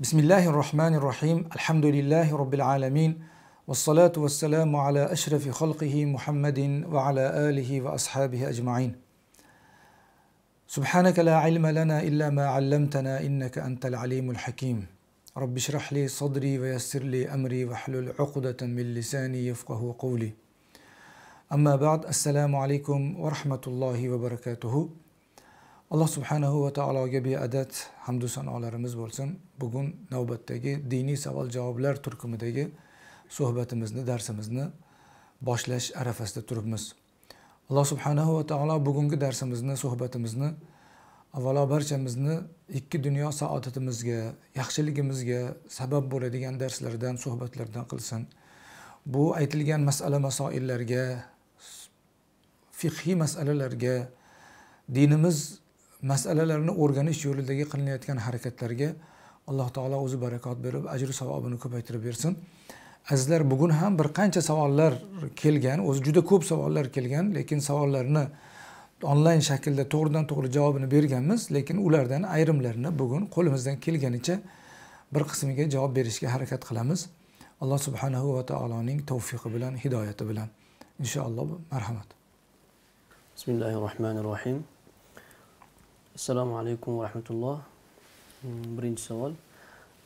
بسم الله الرحمن الرحيم الحمد لله رب العالمين والصلاة والسلام على أشرف خلقه محمد وعلى آله وأصحابه أجمعين سبحانك لا علم لنا إلا ما علمتنا إنك أنت العليم الحكيم رب اشرح لي صدري ويسر لي أمري واحلل عقدة من لساني يفقه قولي أما بعد السلام عليكم ورحمة الله وبركاته alloh subhanahu va taologa beadad hamdu sanolarimiz bo'lsin bugun navbatdagi diniy savol javoblar turkumidagi suhbatimizni darsimizni boshlash arafasida turibmiz alloh subhanahu va taolo bugungi darsimizni suhbatimizni avvalo barchamizni ikki dunyo saodatimizga yaxshiligimizga sabab bo'ladigan darslardan suhbatlardan qilsin bu aytilgan masala masoillarga fiqhiy masalalarga dinimiz masalalarni o'rganish yo'lidagi qilinayotgan harakatlarga alloh taolo o'zi barakot berib ajru savobini ko'paytirib bersin azizlar bugun ham bir qancha savollar kelgan o'zi juda ko'p savollar kelgan lekin savollarni onlayn shaklda to'g'ridan to'g'ri javobini berganmiz lekin ulardan ayrimlarini bugun qo'limizdan kelganicha bir qismiga javob berishga harakat qilamiz alloh subhanahu va taoloning tavfiqi bilan hidoyati bilan inshaalloh marhamat bismillahi rohmanir rohim assalomu alaykum va rahmatulloh hmm, birinchi savol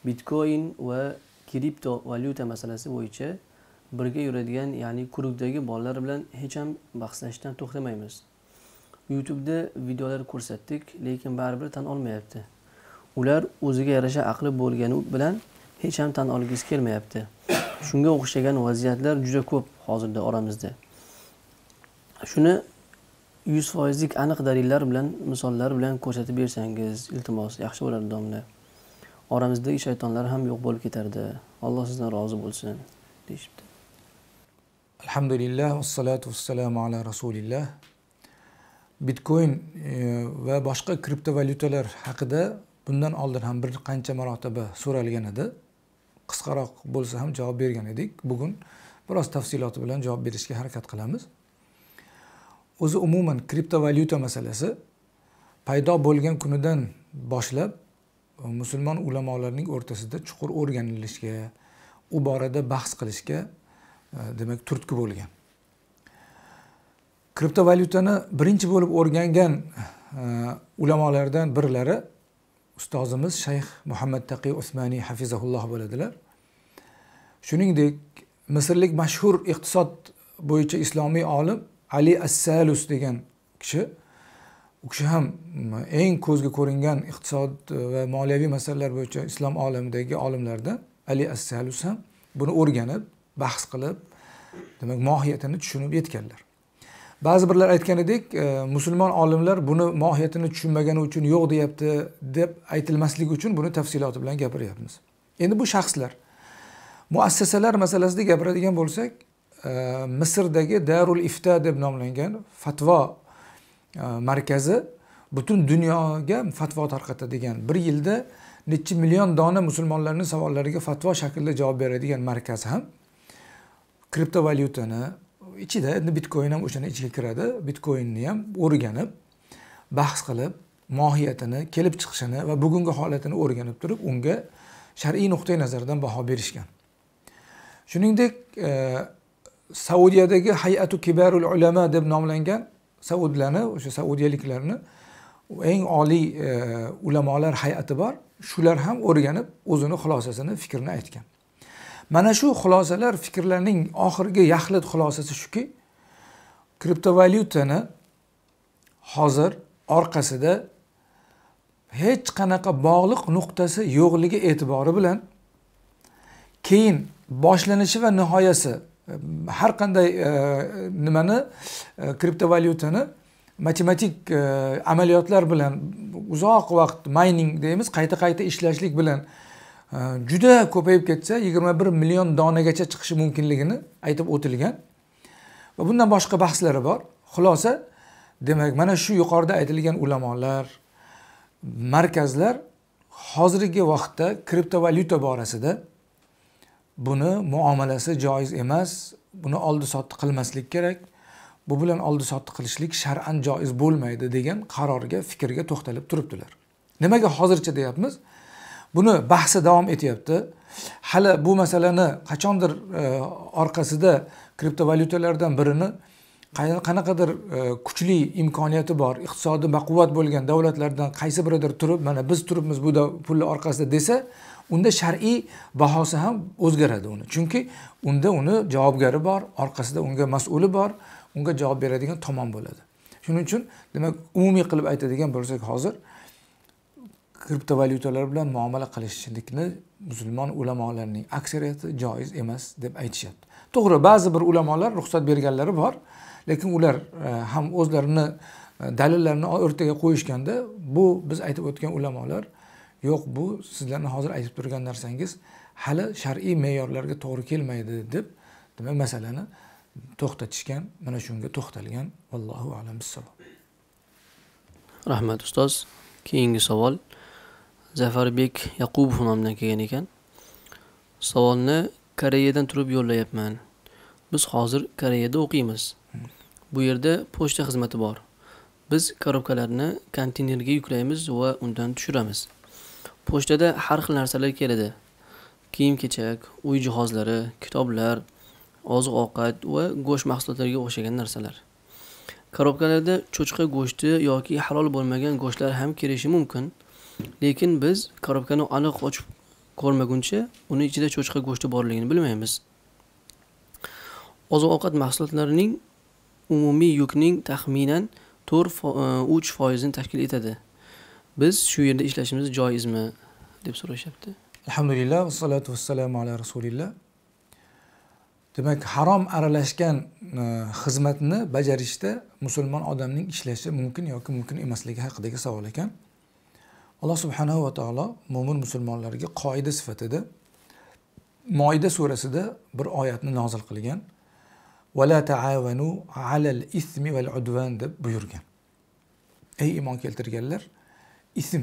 bitcoin va kripto valyuta masalasi bo'yicha birga yuradigan ya'ni guruhdagi bolalar bilan hech ham bahslashishdan to'xtamaymiz youtubeda videolar ko'rsatdik lekin baribir tan olmayapti ular o'ziga yarasha aqli bo'lgani bilan hech ham tan olgisi kelmayapti shunga o'xshagan vaziyatlar juda ko'p hozirda oramizda shuni yuz foizlik aniq dalillar bilan misollar bilan ko'rsatib bersangiz iltimos yaxshi bo'lardi domla oramizdagi shaytonlar ham yo'q bo'lib ketardi alloh sizdan rozi bo'lsin deyishibdi alhamdulillah vassalatu vassalamu ala rasulillah bitcoin e, va boshqa kriptovalyutalar haqida bundan oldin ham bir qancha marotaba so'ralgan edi qisqaroq bo'lsa ham javob bergan edik bugun biroz tafsiloti bilan javob berishga harakat qilamiz o'zi umuman kriptovalyuta masalasi paydo bo'lgan kunidan boshlab e, musulmon ulamolarning o'rtasida chuqur o'rganilishga u borada bahs qilishga e, demak turtki bo'lgan kriptovalyutani birinchi bo'lib o'rgangan e, ulamolardan birlari ustozimiz shayx muhammad taqiy usmaniy hafizahulloh bo'ladilar shuningdek misrlik mashhur iqtisod bo'yicha islomiy olim ali assalus degan kishi u kishi ham mm, eng ko'zga ko'ringan iqtisod e, va moliyaviy masalalar bo'yicha islom olamidagi olimlardan ali assalus ham buni o'rganib bahs qilib demak mohiyatini tushunib yetganlar ba'zi birlar aytgan edik e, musulmon olimlar buni mohiyatini tushunmagani uchun yo'q deyapti deb aytilmasligi uchun buni tafsiloti bilan gapiryapmiz endi bu shaxslar muassasalar masalasida gapiradigan bo'lsak misrdagi darul ifta deb nomlangan fatvo e, markazi butun dunyoga fatvo tarqatadigan bir yilda nechi million dona musulmonlarning savollariga fatvo shaklida javob beradigan markaz ham kriptovalyutani ichida endi bitcoin ham o'shani ichiga kiradi bitcoinni ham o'rganib bahs qilib mohiyatini kelib chiqishini va bugungi holatini o'rganib turib unga shar'iy nuqtai nazardan baho berishgan shuningdek e, saudiyadagi hayatu kibarul ulama deb nomlangan saudlarni o'sha saudiyaliklarni eng oliy e, ulamolar hay'ati bor shular ham o'rganib o'zini xulosasini fikrini aytgan mana shu xulosalar fikrlarning oxirgi yaxlit xulosasi shuki kriptovalyutani hozir orqasida hech qanaqa bog'liq nuqtasi yo'qligi e'tibori bilan keyin boshlanishi va nihoyasi har qanday e, nimani e, kriptovalyutani matematik e, amaliyotlar bilan uzoq vaqt mayning deymiz qayta qayta ishlashlik bilan juda ko'payib ketsa yigirma bir million donagacha chiqishi mumkinligini aytib o'tilgan va bundan boshqa bahslari bor xulosa demak mana shu yuqorida aytilgan ulamolar markazlar hozirgi vaqtda kriptovalyuta borasida buni muomalasi joiz emas buni oldi sotdi qilmaslik kerak bu bilan oldi sotdi qilishlik shar'an joiz bo'lmaydi degan qarorga fikrga to'xtalib turibdilar nimaga hozircha deyapmiz buni bahsi davom etyapti hali bu masalani qachondir e, orqasida kriptovalyutalardan birini qanaqadir e, kuchli imkoniyati bor iqtisodi baquvvat bo'lgan davlatlardan qaysi biridir turib mana biz turibmiz bu pulni orqasida desa unda shar'iy bahosi ham o'zgaradi uni chunki unda uni javobgari bor orqasida unga mas'uli bor unga javob beradigan tomon bo'ladi shuning uchun demak umumiy qilib aytadigan bo'lsak hozir kriptovalyutalar bilan muomala qilishlikni musulmon ulamolarning aksariyati joiz emas deb aytishyapti to'g'ri ba'zi bir ulamolar ruxsat berganlari bor lekin ular e, ham o'zlarini e, dalillarini o'rtaga qo'yishganda bu biz aytib o'tgan ulamolar yo'q bu sizlarni hozir aytib turgan narsangiz hali shar'iy me'yorlarga to'g'ri kelmaydi deb demak masalani to'xtatishgan mana shunga to'xtalgan allohu alam rahmat ustoz keyingi savol zafarbek yaqubov nomidan kelgan ekan savolni koreyadan turib yo'llayapman biz hozir koreyada o'qiymiz bu yerda pochta xizmati bor biz korobkalarni konteynerga yuklaymiz va undan tushiramiz pochtada har xil narsalar keladi kiyim kechak uy jihozlari kitoblar oziq ovqat va go'sht mahsulotlariga o'xshagan narsalar korobkalarda cho'chqa go'shti yoki halol bo'lmagan go'shtlar ham kelishi mumkin lekin biz korobkani aniq ochib ko'rmaguncha uni ichida cho'chqa go'shti borligini bilmaymiz oziq ovqat mahsulotlarining umumiy yukning taxminan to'rt e, uch foizini tashkil etadi biz shu yerda ishlashimiz joizmi deb so'rashyapti alhamdulillah vassalatu vassalamu ala rasulillah demak harom aralashgan e, xizmatni bajarishda musulmon odamning ishlashi mumkin yoki mumkin emasligi haqidagi savol ekan alloh subhanahu va taolo mo'min musulmonlarga qoida sifatida moyda surasida bir oyatni nozil qilgan vala taavanu alal ismi val udvan deb buyurgan ey iymon keltirganlar ism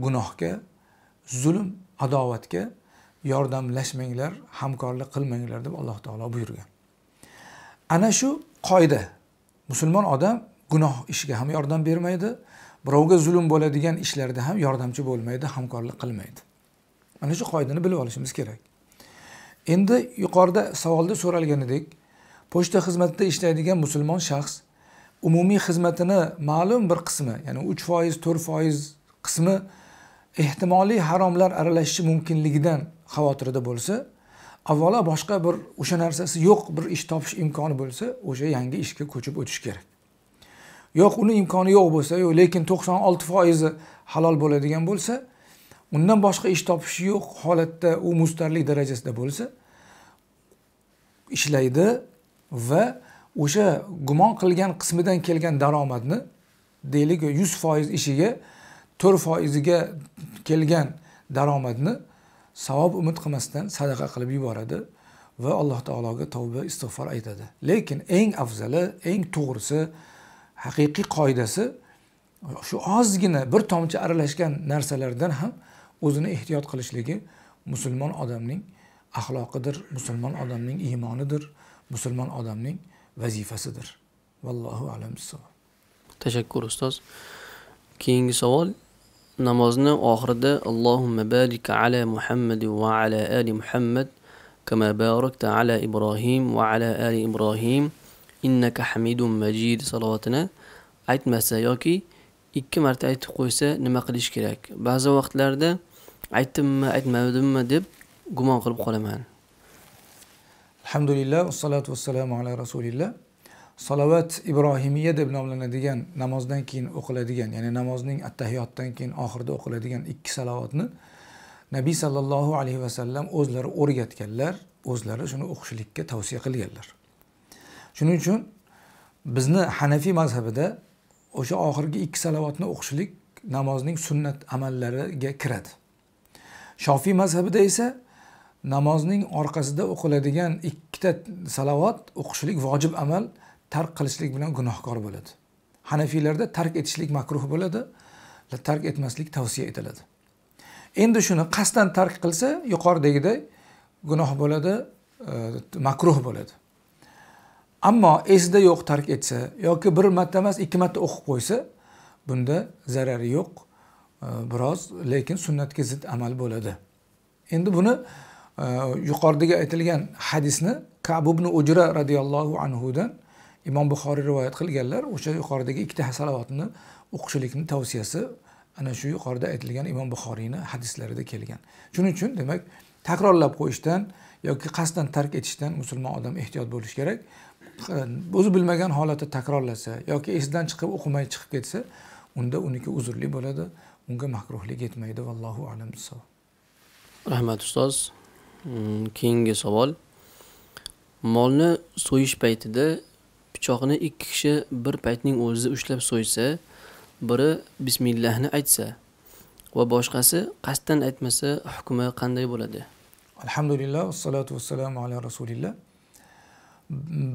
gunohga zulm adovatga yordamlashmanglar hamkorlik qilmanglar deb alloh taolo buyurgan ana shu qoida musulmon odam gunoh ishiga ham yordam bermaydi birovga zulm bo'ladigan ishlarda ham yordamchi bo'lmaydi hamkorlik qilmaydi mana shu qoidani bilib olishimiz kerak endi yuqorida savolda so'ralganidek pochta xizmatida ishlaydigan musulmon shaxs umumiy xizmatini ma'lum bir qismi ya'ni uch foiz to'rt foiz qismi ehtimoliy haromlar aralashishi mumkinligidan xavotirda bo'lsa avvalo boshqa bir o'sha narsasi yo'q bir ish topish imkoni bo'lsa o'sha yangi ishga ko'chib o'tish kerak yo'q uni imkoni yo'q bo'lsa yo'q lekin to'qson olti foizi halol bo'ladigan bo'lsa undan boshqa ish topishi yo'q holatda u mustarlik darajasida bo'lsa ishlaydi va o'sha gumon qilgan qismidan kelgan daromadni deylik yuz foiz ishiga to'rt foiziga kelgan daromadni savob umid qilmasdan sadaqa qilib yuboradi va alloh taologa tavba istig'for aytadi lekin eng afzali eng to'g'risi haqiqiy qoidasi shu ozgina bir tomchi aralashgan narsalardan ham o'zini ehtiyot qilishligi musulmon odamning axloqidir musulmon odamning iymonidir musulmon odamning vazifa sidir vallohu alam tashakkur ustoz keyingi savol namozni oxirida allohumma barik ala muhammad va ala ali muhammad kama barakta ala ibrohim va ala ali ibrohim innaka hamidun majid salovatini aytmasa yoki ikki marta aytib qo'ysa nima qilish kerak ba'zi vaqtlarda aytdimmi aytmadimmi deb gumon qilib qolaman alhamdulillah assalotu vassalamu ala rasulillah salovat ibrohimiya deb nomlanadigan namozdan keyin o'qiladigan ya'ni namozning attahiyotdan keyin oxirida o'qiladigan ikki salovatni nabiy sollallohu alayhi vasallam o'zlari o'rgatganlar o'zlari shuni o'qishlikka tavsiya qilganlar shuning uchun bizni hanafiy mazhabida o'sha oxirgi ikki salovatni o'qishlik namozning sunnat amallariga kiradi shofiy mazhabida esa namozning orqasida o'qiladigan ikkita salovat o'qishlik vojib amal tark qilishlik bilan gunohkor bo'ladi hanafiylarda tark etishlik makruh bo'ladi tark etmaslik tavsiya etiladi endi shuni qasddan tark qilsa yuqoridagiday gunoh bo'ladi e, makruh bo'ladi ammo esida yo'q tark etsa yoki bir marta emas ikki marta o'qib qo'ysa bunda zarari yo'q e, biroz lekin sunnatga zid amal bo'ladi endi buni yuqoridagi aytilgan hadisni kabubn ujra roziyallohu anhudan imom buxoriy rivoyat qilganlar o'sha yuqoridagi ikkita salovatni o'qishlikni tavsiyasi ana shu yuqorida aytilgan imom buxoriyni hadislarida kelgan shuning uchun demak takrorlab qo'yishdan yoki qasddan tark etishdan musulmon odam ehtiyot bo'lishi kerak o'zi bilmagan holatda takrorlasa yoki esidan chiqib o'qimay chiqib ketsa unda uniki uzrli bo'ladi unga makruhlik yetmaydi vallohu alam rahmat ustoz Hmm, keyingi savol. Molni so'yish paytida pichoqni ikki kishi bir paytning o'zida ushlab so'ysa, biri bismillahni aytsa va boshqasi qasddan aytmasa, hukmi qanday bo'ladi? Alhamdulillah, vassalatu vassalamu ala rasulillah.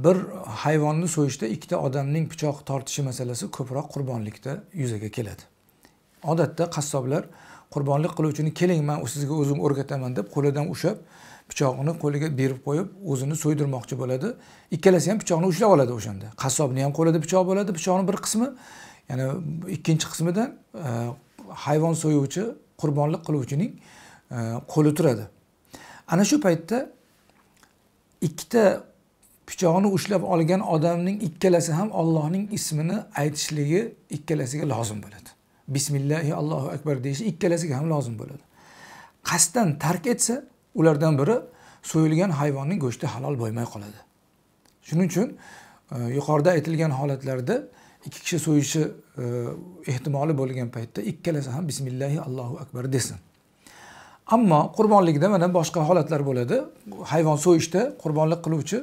Bir hayvonni so'yishda ikkita odamning pichoq tortishi masalasi ko'proq qurbonlikda yuzaga keladi. Odatda qassoblar qurbonlik qiluvchini keling man sizga o'zim o'rgataman deb qo'lidan ushlab pichoqni qo'liga berib qo'yib o'zini so'ydirmoqchi bo'ladi ikkalasi ham pichoqni ushlab oladi o'shanda qassobni ham qo'lida pichoq bo'ladi pichoqni bir qismi ya'ni ikkinchi qismida e, hayvon so'yuvchi qurbonlik qiluvchining e, qo'li turadi ana shu paytda ikkita pichoqni ushlab olgan odamning ikkalasi ham ollohning ismini aytishligi ikkalasiga lozim bo'ladi bismillahi allohu akbar deyishi ikkalasiga ham lozim bo'ladi qasddan tark etsa ulardan biri so'yilgan hayvonning go'shti halol bo'lmay qoladi shuning uchun e, yuqorida aytilgan holatlarda ikki kishi so'yishi e, ehtimoli bo'lgan paytda ikkalasi ham bismillahi allohu akbar desin ammo qurbonlikda mana boshqa holatlar bo'ladi hayvon so'yishda qurbonlik qiluvchi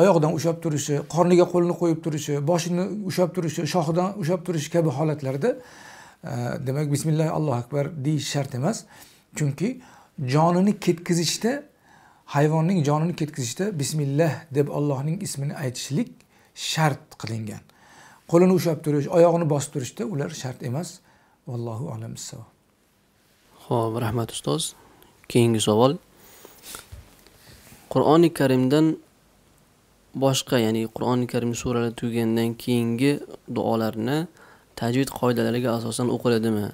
oyoqdan ushlab turishi qorniga qo'lini qo'yib turishi boshini ushlab turishi shoxidan ushlab turishi kabi holatlarda demak bismillah allohu akbar deyish shart emas chunki jonini ketkazishda hayvonning jonini ketkazishda bismillah deb allohning ismini aytishlik shart qilingan qo'lini ushlab turish oyog'ini bosib turishda ular shart emas vallohu alam ho'p rahmat ustoz keyingi savol qur'oni karimdan boshqa ya'ni qur'oni karim suralari tugagandan keyingi duolarni tajvid qoidalariga asosan o'qiladimi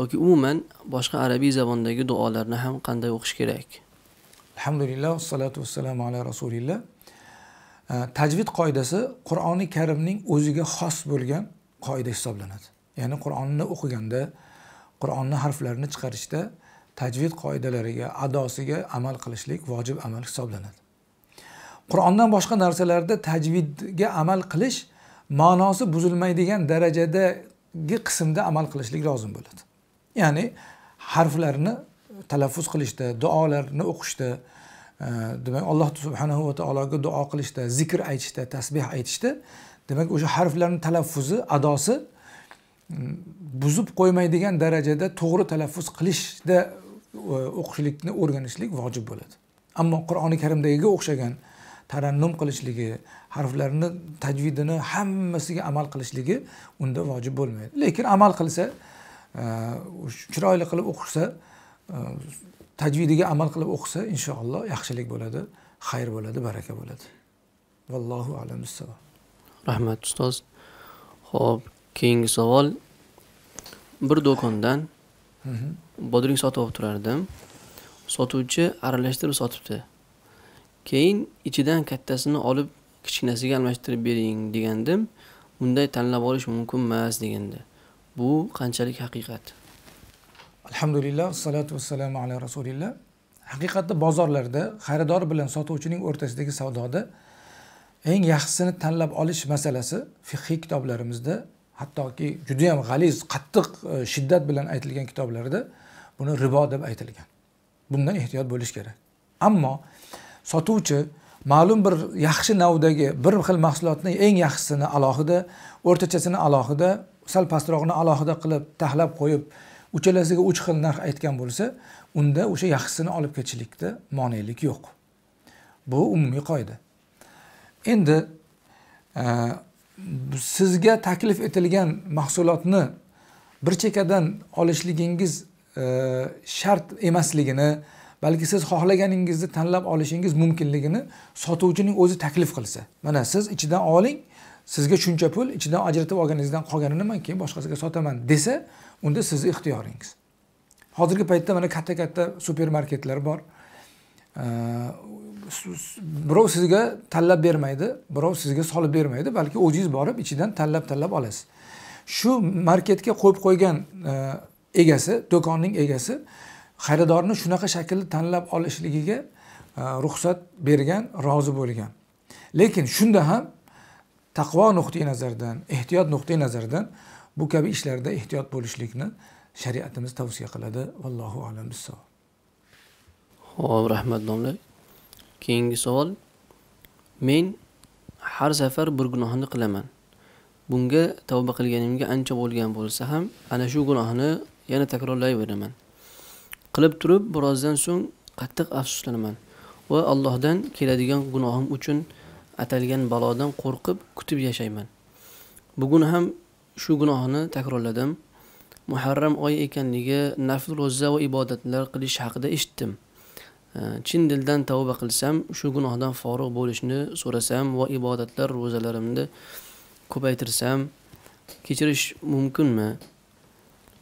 yoki umuman boshqa arabiy zabondagi duolarni ham qanday o'qish kerak alhamdulillah vassalatu vassalamu ala rasulillah tajvid qoidasi qur'oni karimning o'ziga xos bo'lgan qoida hisoblanadi ya'ni qur'onni o'qiganda qur'onni harflarini chiqarishda tajvid qoidalariga adosiga amal qilishlik vojib amal hisoblanadi qur'ondan boshqa narsalarda tajvidga amal qilish ma'nosi buzilmaydigan darajadagi qismda amal qilishlik lozim bo'ladi ya'ni harflarni talaffuz qilishda duolarni o'qishda e, demak alloh subhanahu va taologa duo qilishda zikr aytishda tasbeh aytishda demak o'sha harflarni talaffuzi adosi buzib qo'ymaydigan darajada to'g'ri talaffuz qilishda e, o'qishlikni o'rganishlik vojib bo'ladi ammo qur'oni karimdagiga o'xshagan tarannum qilishligi harflarni tajvidini hammasiga amal qilishligi unda vojib bo'lmaydi lekin amal qilsa e, chiroyli qilib o'qisa e, tajvidiga amal qilib o'qisa inshaalloh yaxshilik bo'ladi xayr bo'ladi baraka bo'ladi vallohu alam rahmat ustoz ho'p keyingi savol bir do'kondan bodring sotib olib turardim sotuvchi aralashtirib sotibdi keyin ichidan kattasini olib kichkinasiga almashtirib bering degandim unday tanlab olish mumkin emas degandi bu qanchalik haqiqat alhamdulillah assalotu vassalamu ala rasulillah haqiqatda bozorlarda xaridor bilan sotuvchining o'rtasidagi savdoda eng yaxshisini tanlab olish masalasi fiqhiy kitoblarimizda hattoki judayam g'aliz qattiq e, shiddat bilan aytilgan kitoblarda buni ribo deb aytilgan bundan ehtiyot bo'lish kerak ammo sotuvchi ma'lum bir yaxshi navdagi bir xil mahsulotni eng yaxshisini alohida o'rtachasini alohida sal pastrog'ini alohida qilib taxlab qo'yib uchalasiga uch xil narx aytgan bo'lsa unda o'sha yaxshisini olib ketishlikda monelik yo'q bu umumiy qoida endi e, sizga taklif etilgan mahsulotni bir chekkadan olishligingiz e, shart emasligini balki siz xohlaganingizni tanlab olishingiz mumkinligini sotuvchining o'zi taklif qilsa mana siz ichidan oling sizga shuncha pul ichidan ajratib olganingizdan qolganini man keyin boshqasiga sotaman desa unda sizni ixtiyoringiz hozirgi paytda mana katta katta supermarketlar bor birov sizga tanlab bermaydi birov sizga solib bermaydi balki o'zingiz borib ichidan tanlab tanlab olasiz shu marketga qo'yib qo'ygan e, egasi do'konning egasi xaridorni shunaqa shaklda tanlab olishligiga e, ruxsat bergan rozi bo'lgan lekin shunda ham taqvo nuqtai nazaridan ehtiyot nuqtai nazaridan bu kabi ishlarda ehtiyot bo'lishlikni shariatimiz tavsiya qiladi vallohu alam bissavob ho'p rahmat domla keyingi savol men har safar bir gunohni qilaman bunga tavba qilganimga ancha bo'lgan bo'lsa ham ana shu gunohni yana takrorlayveraman qilib turib birozdan so'ng qattiq afsuslanaman va allohdan keladigan gunohim uchun atalgan balodan qo'rqib kutib yashayman bugun ham shu gunohni takrorladim muharram oyi ekanligi nafl ro'za va ibodatlar qilish haqida eshitdim chin dildan tavba qilsam shu gunohdan forig' bo'lishni so'rasam va ibodatlar ro'zalarimni ko'paytirsam kechirish mumkinmi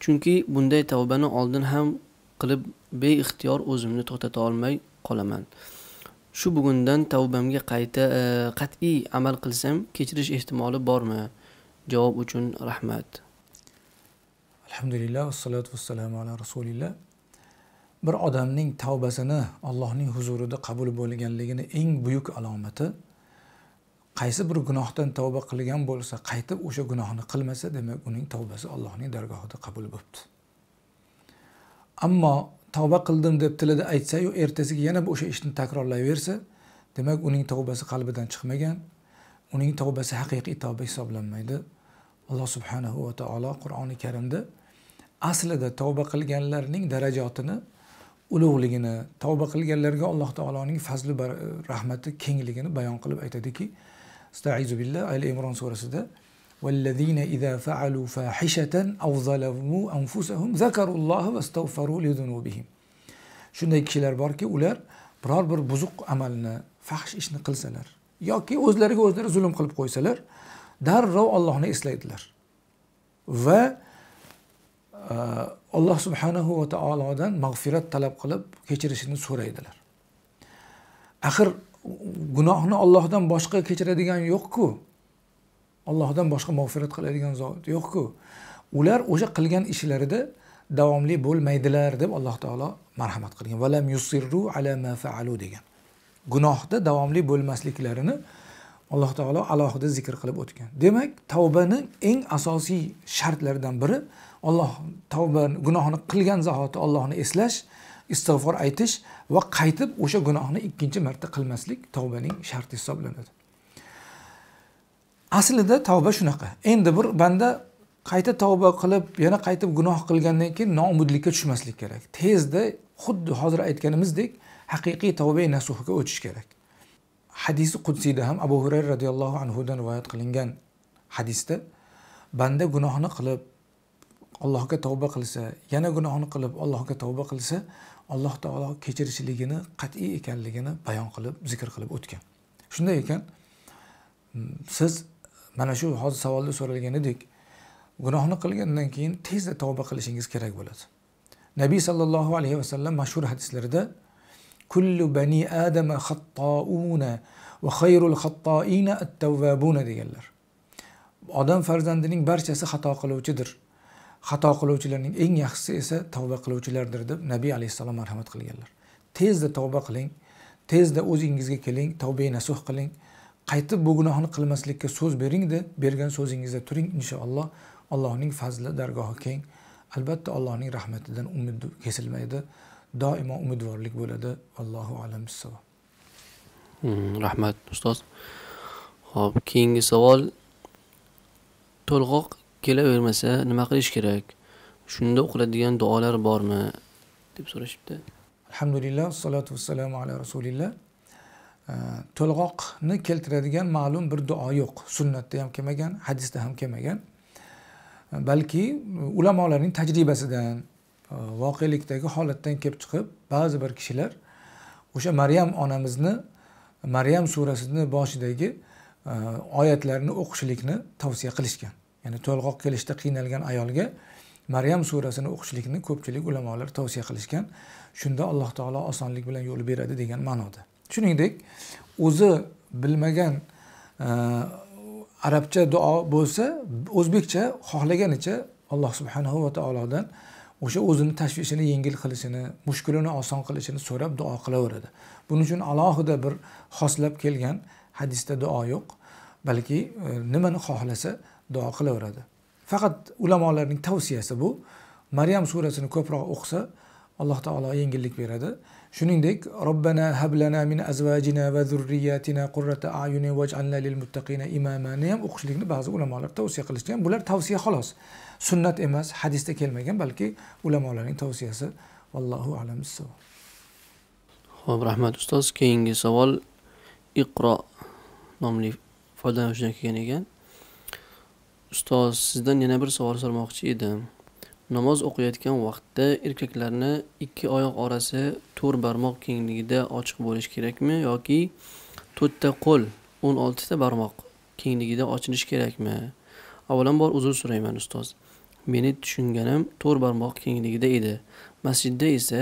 chunki bunday tavbani oldin ham qilib beixtiyor o'zimni to'xtata olmay qolaman shu bugundan tavbamga qayta e, qat'iy amal qilsam kechirish ehtimoli bormi javob uchun rahmat alhamdulillah vassalotu vassalamu ala rasulillah bir odamning tavbasini allohning huzurida qabul bo'lganligini eng buyuk alomati qaysi bir gunohdan tavba qilgan bo'lsa qaytib o'sha gunohni qilmasa demak uning tavbasi allohning dargohida qabul bo'libdi ammo tavba qildim deb tilida aytsayu ertasiga yana o'sha ishni takrorlayversa demak uning tavbasi qalbidan chiqmagan uning tavbasi haqiqiy tavba hisoblanmaydi alloh subhanahu va taolo qur'oni karimda aslida tavba qilganlarning darajotini ulug'ligini tavba qilganlarga alloh taoloning fazli rahmati kengligini bayon qilib aytadiki astaizu billah ali imron surasida والذين إذا فعلوا فاحشة أو ظلموا أنفسهم ذكروا الله واستغفروا لذنوبهم shunday kishilar borki ular biror bir buzuq amalni fahsh ishni qilsalar yoki o'zlariga o'zlari zulm qilib qo'ysalar darrov ollohni eslaydilar va e, alloh subhanahu va taolodan mag'firat talab qilib kechirishini so'raydilar axir gunohni ollohdan boshqa kechiradigan yo'qku allohdan boshqa mag'firat qiladigan zot yo'qku ular o'sha qilgan ishlarida davomli bo'lmaydilar deb alloh taolo marhamat qilgan valam yusirru ala ma faalu degan gunohda davomli bo'lmasliklarini alloh taolo alohida zikr qilib o'tgan demak tavbani eng asosiy shartlaridan biri olloh tavba gunohni qilgan zahoti ollohni eslash istig'for aytish va qaytib o'sha gunohni ikkinchi marta qilmaslik tavbaning sharti hisoblanadi aslida tavba shunaqa endi bir banda qayta tavba qilib yana qaytib gunoh qilgandan keyin noumidlikka tushmaslik kerak tezda xuddi hozir aytganimizdek haqiqiy tavba nasuhga o'tish kerak hadisi qudsiyda ham abu hurayra roziyallohu anhudan rivoyat qilingan hadisda banda gunohni qilib allohga tavba qilsa yana gunohni qilib allohga tavba qilsa alloh taolo kechirishligini qat'iy ekanligini bayon qilib zikr qilib o'tgan shunday ekan siz mana shu hozir savolda so'ralgan edik gunohni qilgandan keyin tezda tavba qilishingiz kerak bo'ladi nabiy sollallohu alayhi vasallam mashhur hadislarida kullu bani adama xattouna va xayrul xattoina attavvabuna deganlar odam farzandining barchasi xato qiluvchidir xato qiluvchilarning eng yaxshisi esa tavba qiluvchilardir deb nabiy alayhissalom marhamat qilganlar tezda tavba qiling tezda o'zingizga keling tavbai nasuh qiling qaytib bu gunohni qilmaslikka so'z beringda bergan so'zingizda turing inshaalloh allohning fazli dargohi keng albatta allohning rahmatidan umid kesilmaydi doimo umidvorlik bo'ladi allohu alam bisavob hmm, rahmat ustoz ho'p keyingi savol to'lg'oq kelavermasa nima qilish kerak shunda o'qiladigan duolar bormi deb so'rashibdi alhamdulillah vassalotu vassalamu ala rasulillah to'lg'oqni keltiradigan ma'lum bir duo yo'q sunnatda ham kelmagan hadisda ham kelmagan balki ulamolarning tajribasidan e, voqelikdagi holatdan kelib chiqib ba'zi bir kishilar o'sha maryam onamizni maryam surasini boshidagi e, oyatlarni o'qishlikni tavsiya qilishgan ya'ni to'lg'oq kelishda qiynalgan ayolga maryam surasini o'qishlikni ko'pchilik ulamolar tavsiya qilishgan shunda alloh taolo osonlik bilan yo'l beradi degan ma'noda shuningdek o'zi bilmagan e, arabcha duo bo'lsa o'zbekcha xohlaganicha alloh subhanahu va taolodan o'sha o'zini tashvishini yengil qilishini mushkulini oson qilishini so'rab duo qilaveradi buning uchun alohida bir xoslab kelgan hadisda duo yo'q balki e, nimani xohlasa duo qilaveradi faqat ulamolarning tavsiyasi bu maryam surasini ko'proq o'qisa alloh taolo yengillik beradi shuningdek robbana hablana min azvajina va zurriyatina qurrata ayuni vaj'alna lil muttaqina imamani ham o'qishlikni ba'zi ulamolar tavsiya qilishgan bular tavsiya xolos sunnat emas hadisda kelmagan balki ulamolarning tavsiyasi vallohu alam ho'p rahmat ustoz keyingi savol iqro nomli foydalanuvchidan kelgan ekan ustoz sizdan yana bir savol so'ramoqchi edim Namoz o'qiyotgan vaqtda erkaklarni ikki oyoq orasi to'rt barmoq kengligida ochiq bo'lish kerakmi yoki to'rtta qo'l 16 ta barmoq kengligida ochilishi kerakmi? Avvalambor uzr so'rayman ustoz. Meni tushunganim to'rt barmoq kengligida edi. Masjidda esa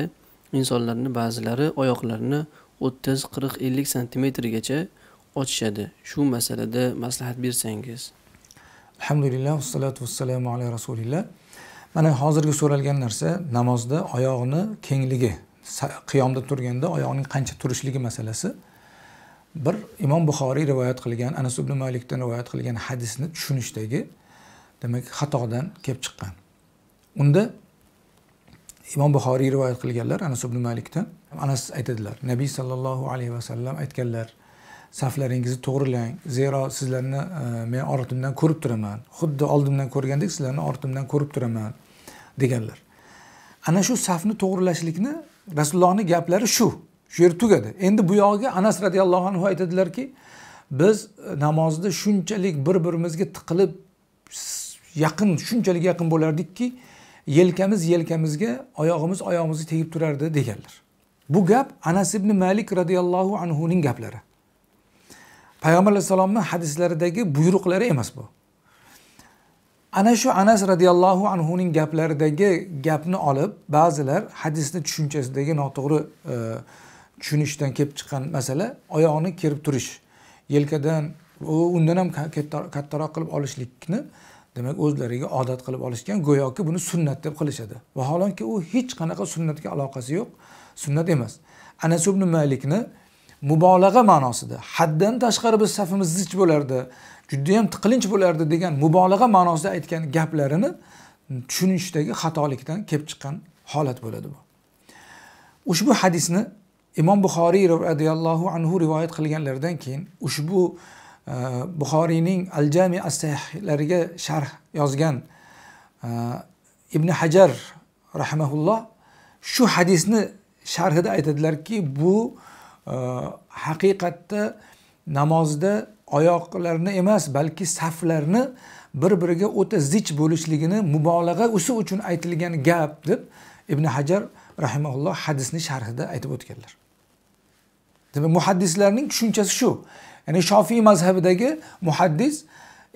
insonlarni ba'zilari oyoqlarini 30-40-50 santimetrgacha ochishadi. Shu masalada maslahat bersangiz. Alhamdulillah, vassalatu vassalamu ala rasulillah. mana hozirgi so'ralgan narsa namozda oyoqni kengligi qiyomda turganda oyoqning qancha turishligi masalasi bir imom buxoriy rivoyat qilgan anas ibn malikdan rivoyat qilgan hadisni tushunishdagi demak xatodan kelib chiqqan unda imom buxoriy rivoyat qilganlar anas ibn malikdan anas aytadilar nabiy sollallohu alayhi vasallam aytganlar saflaringizni to'g'rilang zero sizlarni e, men ortimdan ko'rib turaman xuddi oldimdan ko'rgandek sizlarni ortimdan ko'rib turaman deganlar ana shu safni to'g'rilashlikni rasulullohni gaplari shu shu yer tugadi endi bu yog'iga anas roziyallohu anhu aytadilarki biz namozda shunchalik bir birimizga tiqilib yaqin shunchalik yaqin bo'lardikki yelkamiz yelkamizga oyog'imiz oyog'imizga tegib turardi deganlar bu gap anas ibn malik roziyallohu anhuning gaplari payg'ambar alayhissalomni hadislaridagi buyruqlari emas bu ana shu anas roziyallohu anhuning gaplaridagi gapni olib ba'zilar hadisni tushunchasidagi noto'g'ri e, tushunishdan kelib chiqqan masala oyog'ini kerib turish yelkadan undan ham kattaroq qilib olishlikni demak o'zlariga odat qilib olishgan go'yoki buni sunnat deb qilishadi vaholanki u hech qanaqa sunnatga aloqasi yo'q sunnat emas anas ibn malikni mubolag'a ma'nosida haddan tashqari biz safimiz zich bo'lardi judayam tiqilinch bo'lardi degan mubolag'a ma'nosida aytgan gaplarini tushunishdagi xatolikdan kelib chiqqan holat bo'ladi bu ushbu hadisni imom buxoriy roziyallohu anhu rivoyat qilganlaridan keyin ushbu e, buxoriyning al jami asahlariga sharh yozgan e, ibn hajar rahmaulloh shu hadisni sharhida aytadilarki bu Э, haqiqatda namozda oyoqlarni emas balki saflarni bir biriga o'ta zich bo'lishligini mubolag'a usi uchun aytilgan gap deb ibn hajar rahimaulloh hadisni sharhida aytib o'tganlar demak muhaddislarning tushunchasi shu ya'ni shofiy mazhabidagi muhaddis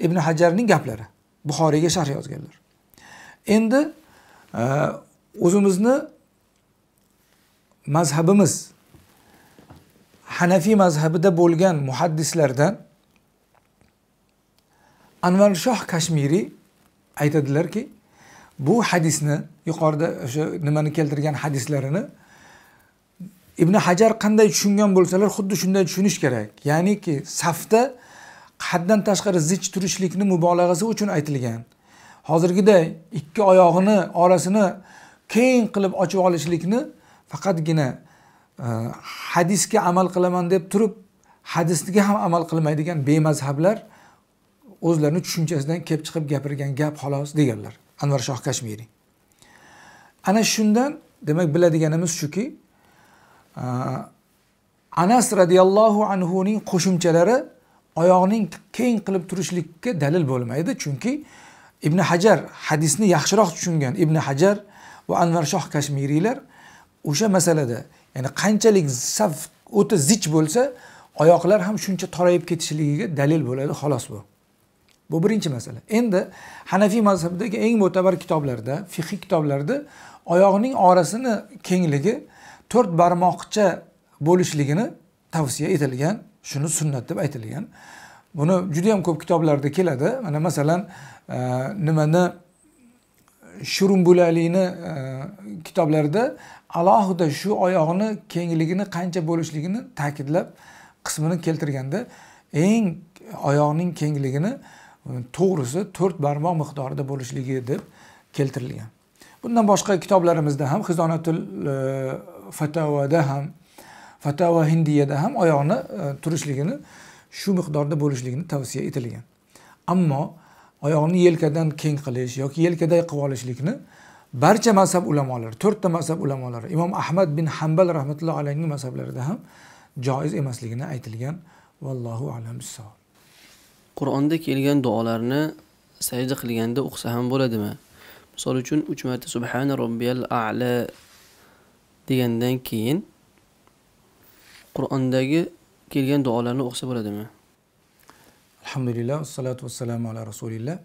ibn hajarning gaplari buxoriyga sharh yozganlar endi e, o'zimizni mazhabimiz hanafiy mazhabida bo'lgan muhaddislardan anvarshoh kashmiriy aytadilarki bu hadisni yuqorida o'sha nimani keltirgan hadislarini ibn hajar qanday tushungan bo'lsalar xuddi shunday tushunish kerak ya'niki safda haddan tashqari zich turishlikni mubolag'asi uchun aytilgan hozirgiday ikki oyog'ini orasini keng qilib ochib olishlikni faqatgina Э, hadisga amal qilaman deb turib hadisga ham amal qilmaydigan bemazhablar o'zlarini tushunchasidan kelib chiqib gapirgan gap xolos deganlar anvar shoh kashmiriy ana shundan demak biladiganimiz shuki e, anas roziyallohu anhuning qo'shimchalari oyoqning keng qilib turishlikka dalil bo'lmaydi chunki ibn hajar hadisni yaxshiroq tushungan ibn hajar va anvar shoh kashmiriylar o'sha masalada ya'ni qanchalik saf o'ta zich bo'lsa oyoqlar ham shuncha torayib ketishligiga dalil bo'ladi xolos bu bu birinchi masala endi hanafiy mazhabidagi eng mo'tabar kitoblarda fiqiy kitoblarda oyoqning orasini kengligi to'rt barmoqcha bo'lishligini tavsiya etilgan shuni sunnat deb aytilgan buni juda yam ko'p kitoblarda keladi mana masalan e, nimani shurumbulalini e, kitoblarida alohida shu oyog'ini kengligini qancha bo'lishligini ta'kidlab qismini keltirganda eng oyoqning kengligini to'g'risi to'rt barmoq miqdorida bo'lishligi deb keltirilgan bundan boshqa kitoblarimizda ham xizonatul e, fatavada ham fatava hindiyada ham oyoqni e, turishligini shu miqdorda bo'lishligini tavsiya etilgan ammo oyoqni yelkadan keng qilish yoki yelkaday qilib olishlikni barcha mazhab ulamolari to'rtta mazhab ulamolari imom ahmad bin hambal rahmatullohi alayhining mazhablarida ham joiz emasligini aytilgan vallohu alam qur'onda kelgan duolarni sajda qilganda o'qisa ham bo'ladimi misol uchun uch marta subhana robbiyal ala degandan keyin qur'ondagi kelgan duolarni o'qisa bo'ladimi alhamdulillah vassalatu vassalamu ala rasulillah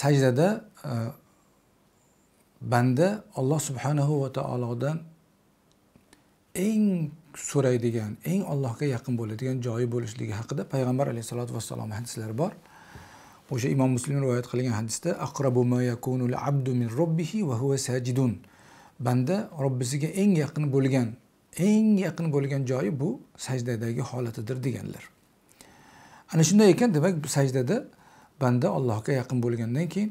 sajdada banda olloh subhanahu va taolodan eng so'raydigan eng allohga yaqin bo'ladigan joyi bo'lishligi haqida payg'ambar alayhissalotu vassalom hadislari bor o'sha imom muslim rivoyat qilgan hadisda aqrabu ma yakunul abdu min robbihi va huva sajidun banda robbisiga eng yaqin bo'lgan eng yaqin bo'lgan joyi bu sajdadagi holatidir deganlar ana shunday ekan demak sajdada banda allohga yaqin bo'lgandan keyin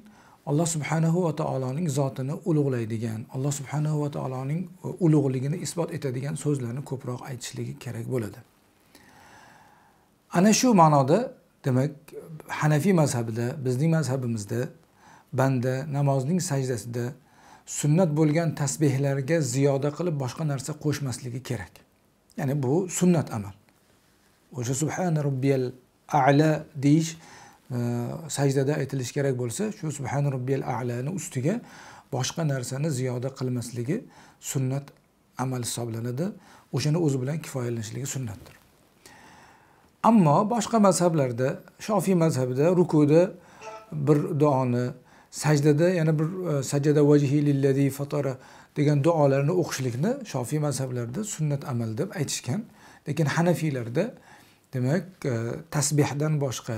alloh subhanahu va taoloning zotini ulug'laydigan alloh subhanahu va taoloning e, ulug'ligini isbot etadigan so'zlarni ko'proq aytishligi kerak bo'ladi ana shu ma'noda demak hanafiy mazhabida bizning mazhabimizda banda namozning sajdasida sunnat bo'lgan tasbehlarga ziyoda qilib boshqa narsa qo'shmasligi kerak ya'ni bu sunnat amal o'sha subhana robbiyal ala deyish sajdada aytilishi kerak bo'lsa shu subhana robbiyal alani ustiga boshqa narsani ziyoda qilmasligi sunnat amal hisoblanadi o'shani o'zi bilan kifoyalanishligi sunnatdir ammo boshqa mazhablarda shofiy mazhabida rukuda bir duoni sajdada yana bir e, sajada vajhi lillazi fatora degan duolarni o'qishlikni shofiy mazhablarda sunnat amal deb aytishgan lekin hanafiylarda demak e, tasbehdan boshqa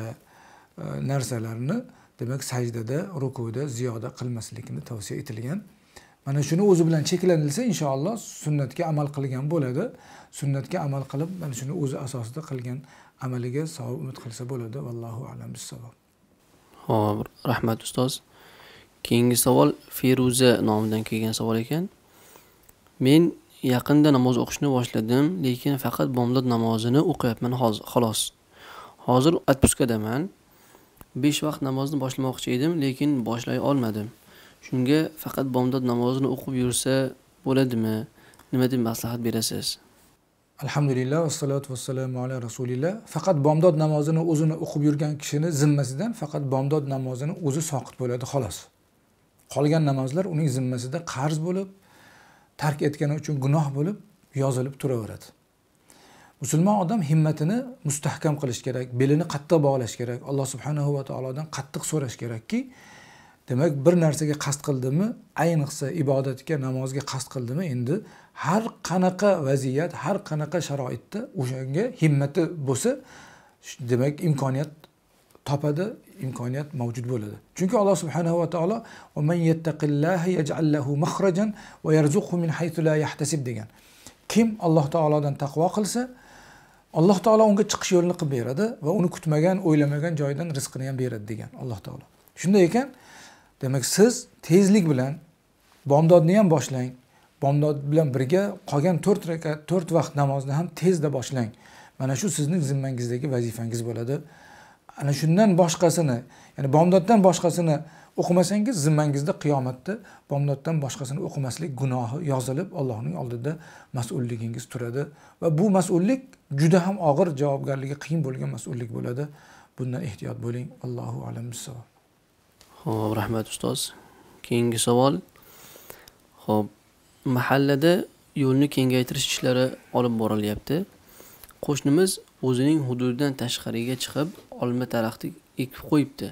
narsalarni demak sajdada rukuda ziyoda qilmaslikni tavsiya etilgan mana shuni o'zi bilan cheklanilsa inshaalloh sunnatga amal qilgan bo'ladi sunnatga amal qilib mana shuni o'zi asosida qilgan amaliga savob umid qilsa bo'ladi vallohu alam savob ho'p rahmat ustoz keyingi savol feruza nomidan kelgan savol ekan men yaqinda namoz o'qishni boshladim lekin faqat bomdod namozini o'qiyapman xolos hozir отпускadaman besh vaqt namozni boshlamoqchi edim lekin boshlay olmadim shunga faqat bomdod namozini o'qib yursa bo'ladimi nima deb maslahat berasiz alhamdulillah vassalotu vassalamu ala rasulillah faqat bomdod namozini o'zini o'qib yurgan kishini zimmasidan faqat bomdod namozini o'zi soqit bo'ladi xolos qolgan namozlar uning zimmasida qarz bo'lib tark etgani uchun gunoh bo'lib yozilib turaveradi musulmon odam himmatini mustahkam qilish kerak belini qattiq bog'lash kerak alloh subhanahu va taolodan qattiq so'rash kerakki demak bir narsaga qasd qildimi ayniqsa ibodatga namozga qasd qildimi endi har qanaqa vaziyat har qanaqa sharoitda o'shanga himmati bo'lsa demak imkoniyat topadi imkoniyat mavjud bo'ladi chunki alloh subhanahu va taolo man yaj'al lahu makhrajan va yarzuqhu min haythu la yahtasib degan kim alloh taolodan taqvo qilsa alloh taolo unga chiqish yo'lini qilib beradi va uni kutmagan o'ylamagan joyidan rizqini ham beradi degan alloh taolo shunday ekan demak siz tezlik bilan bomdodni ham boshlang bomdod bilan birga qolgan to'rt rakat to'rt vaqt namozni ham tezda boshlang mana shu sizning zimmangizdagi vazifangiz bo'ladi ana shundan boshqasini ya'ni bomdoddan boshqasini o'qimasangiz zimmangizda qiyomatda bomdoddan boshqasini o'qimaslik gunohi yozilib allohning oldida mas'ulligingiz turadi va bu mas'ullik juda ham og'ir javobgarligi qiyin bo'lgan mas'ullik bo'ladi bundan ehtiyot bo'ling allohu alam savob ho'p rahmat ustoz keyingi savol ho'p mahallada yo'lni kengaytirish ishlari olib borilyapti qo'shnimiz o'zining hududidan tashqariga chiqib olma daraxti ekib qo'yibdi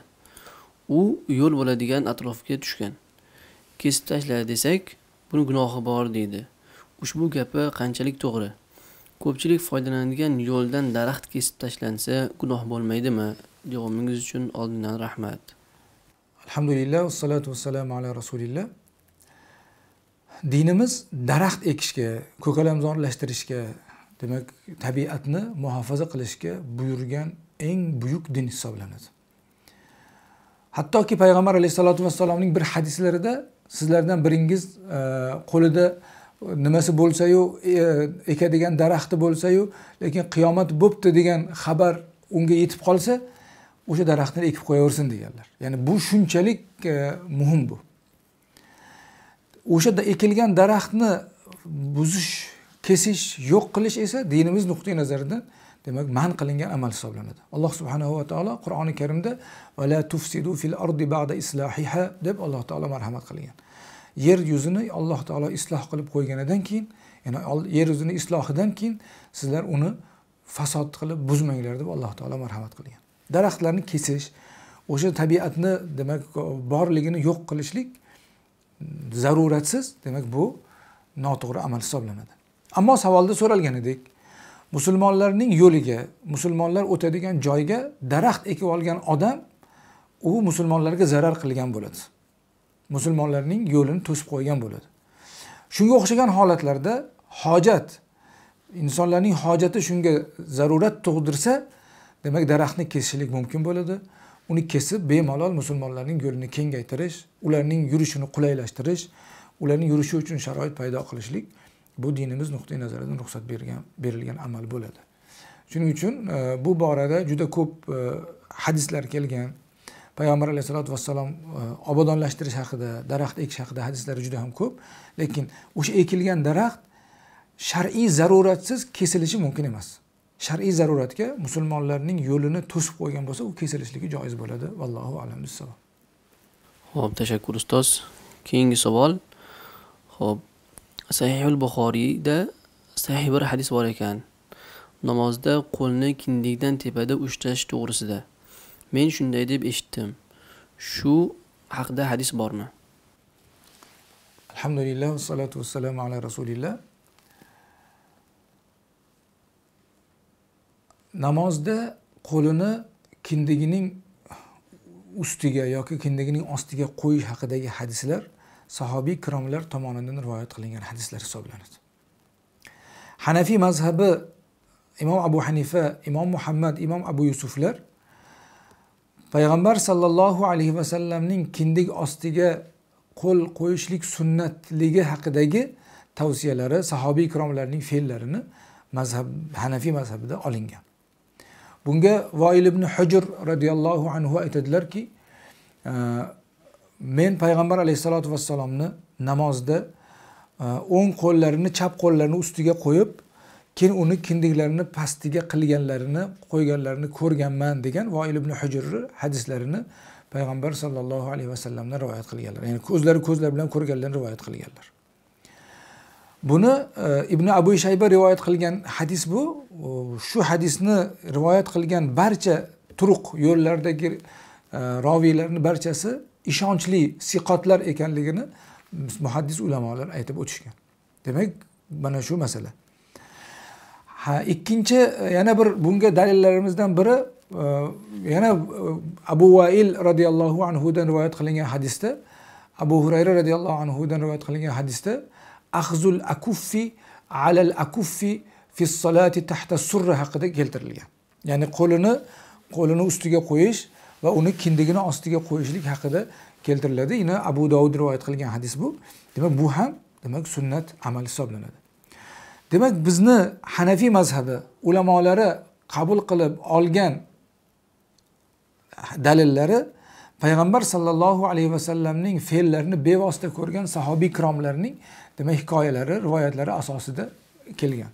u yo'l bo'ladigan atrofga tushgan kesib tashla desak buni gunohi bor deydi ushbu gapi qanchalik to'g'ri ko'pchilik foydalanadigan yo'ldan daraxt kesib tashlansa gunoh bo'lmaydimi javobingiz uchun oldindan rahmat alhamdulillah vassalatu vassalamu ala rasulillah dinimiz daraxt ekishga ko'kalamzorlashtirishga demak tabiatni muhofaza qilishga buyurgan eng buyuk din hisoblanadi hattoki payg'ambar alayhissalotu vassalomning bir hadislarida sizlardan biringiz e, qo'lida nimasi bo'lsayu e, ekadigan daraxti bo'lsayu lekin qiyomat bo'pti degan xabar unga yetib qolsa o'sha daraxtni ekib qo'yaversin deganlar ya'ni bu shunchalik e, muhim bu o'sha ekilgan daraxtni buzish kesish yo'q qilish esa dinimiz nuqtai nazaridan demak man qilingan amal hisoblanadi alloh subhanahu va taolo qur'oni karimda vala tufsidu fil ardi ba'da islohiha deb alloh taolo marhamat qilgan yer yuzini alloh taolo isloh qilib qo'yganidan keyin ya'ni yer yuzini islohidan keyin sizlar uni fasod qilib buzmanglar deb alloh taolo marhamat qilgan daraxtlarni kesish o'sha tabiatni demak borligini yo'q qilishlik zaruratsiz demak bu noto'g'ri amal hisoblanadi ammo savolda so'ralgan edik musulmonlarning yo'liga musulmonlar o'tadigan joyga daraxt ekib olgan odam u musulmonlarga zarar qilgan bo'ladi musulmonlarning yo'lini to'sib qo'ygan bo'ladi shunga o'xshagan holatlarda hojat insonlarning hojati shunga zarurat tug'dirsa demak daraxtni kesishlik mumkin bo'ladi uni kesib bemalol musulmonlarning yo'lini kengaytirish ularning yurishini qulaylashtirish ularning yurishi uchun sharoit paydo qilishlik bu dinimiz nuqtai nazaridan ruxsat bergan berilgan amal bo'ladi shuning uchun e, bu borada juda ko'p e, hadislar kelgan payg'ambar alayhisalotu vassalom e, obodonlashtirish haqida daraxt ekish haqida hadislari juda ham ko'p lekin o'sha ekilgan daraxt shar'iy zaruratsiz kesilishi mumkin emas shar'iy zaruratga musulmonlarning yo'lini to'sib qo'ygan bo'lsa u kesilishligi joiz bo'ladi vallohu alam ho'p tashakkur ustoz keyingi savol ho'p sahihul buxoriyda sahih bir hadis bor ekan namozda qo'lni kindikdan tepada ushlash to'g'risida men shunday deb eshitdim shu haqida hadis bormi alhamdulillah vassalatu vassalamu ala rasulillah namozda qo'lini kindigining ustiga yoki kindigining ostiga qo'yish haqidagi hadislar sahobiy kiromlar tomonidan rivoyat qilingan hadislar hisoblanadi hanafiy mazhabi imom abu hanifa imom muhammad imom abu yusuflar payg'ambar sollallohu alayhi vasallamning kindik ostiga qo'l qo'yishlik sunnatligi haqidagi tavsiyalari sahobiy ikromlarning fe'llarini mazhab hanafiy mazhabida olingan bunga voil ibn hujr roziyallohu anhu aytadilarki men payg'ambar alayhissalotu vassalomni namozda e, o'ng qo'llarini chap qo'llarini ustiga qo'yib keyin uni kindiklarini pastiga qilganlarini qo'yganlarini ko'rganman degan voil ibn hujurni hadislarini payg'ambar sollallohu alayhi vasallamdan rivoyat qilganlar ya'ni o'zlari ko'zlari bilan ko'rganlarni rivoyat qilganlar buni e, ibn abu shayba rivoyat qilgan hadis bu shu hadisni rivoyat qilgan barcha turuq yo'llardagi e, roviylarni barchasi ishonchli siqotlar ekanligini muhaddis ulamolar aytib o'tishgan demak mana shu masala ha ikkinchi yana bir bunga dalillarimizdan biri e, yana e, abu vail roziyallohu anhudan rivoyat qilingan hadisda abu hurayra roziyallohu anhudan rivoyat qilingan hadisda ahzul akuffi alal akuffi fi tahta surra haqida keltirilgan ya'ni qo'lini qo'lini ustiga qo'yish va uni kindigini ostiga qo'yishlik haqida keltiriladi yana abu dovud rivoyat qilgan hadis bu demak bu ham demak sunnat amal hisoblanadi demak bizni hanafiy mazhabi ulamolari qabul qilib olgan dalillari payg'ambar sollallohu alayhi vasallamning fe'llarini bevosita ko'rgan sahobiy ikromlarning demak hikoyalari rivoyatlari asosida kelgan